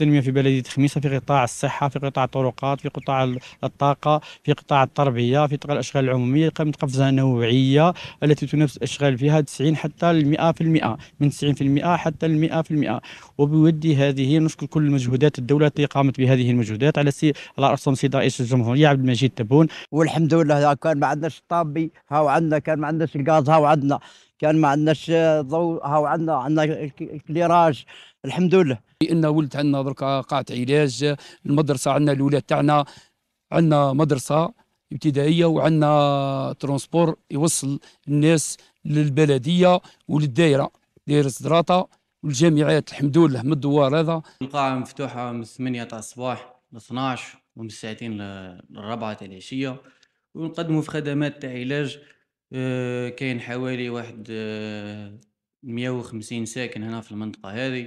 التنمية في بلدية خميسة في قطاع الصحة في قطاع الطرقات في قطاع الطاقة في قطاع التربية في قطاع الأشغال العمومية قامت قفزة نوعية التي تنافس الأشغال فيها 90 حتى المئة 100% من 90% حتى المئة 100% وبودي هذه نشكر كل مجهودات الدولة التي قامت بهذه المجهودات على سي على رأسهم سيد رئيس الجمهورية عبد المجيد تبون والحمد لله كان ما عندناش الطابي هاو عندنا كان ما عندناش الغاز هاو عندنا كان ما عندناش ضوء هاو عندنا عندنا الكليراج الحمد لله لان ولد عندنا درك قاعه علاج المدرسه عندنا الاولاد تاعنا عندنا مدرسه ابتدائيه وعندنا ترونسبور يوصل الناس للبلديه وللدائره دائره صدراطه والجامعات الحمد لله من الدوار هذا القاعه مفتوحه من 8 تاع الصباح ل 12 ومن الساعتين للربعة تاع العشيه ونقدموا في خدمات تاع علاج آه، كاين حوالي واحد 150 آه، ساكن هنا في المنطقة هذه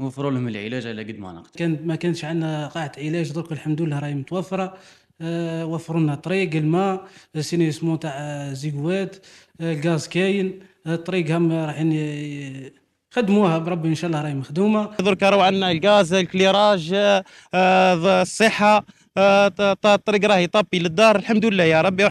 نوفروا لهم العلاج على قد ما نقدر كانت ما كانش عندنا قاعة علاج درك الحمد لله راهي متوفرة، آه، وفروا لنا طريق الماء، سينيسمو تاع زيكوات، الغاز كاين، الطريق هم رايحين خدموها يخدموها بربي إن شاء الله راهي مخدومة. درك راهو عندنا الغاز، الكليراج، الصحة، الطريق راهي طابي للدار الحمد لله يا ربي.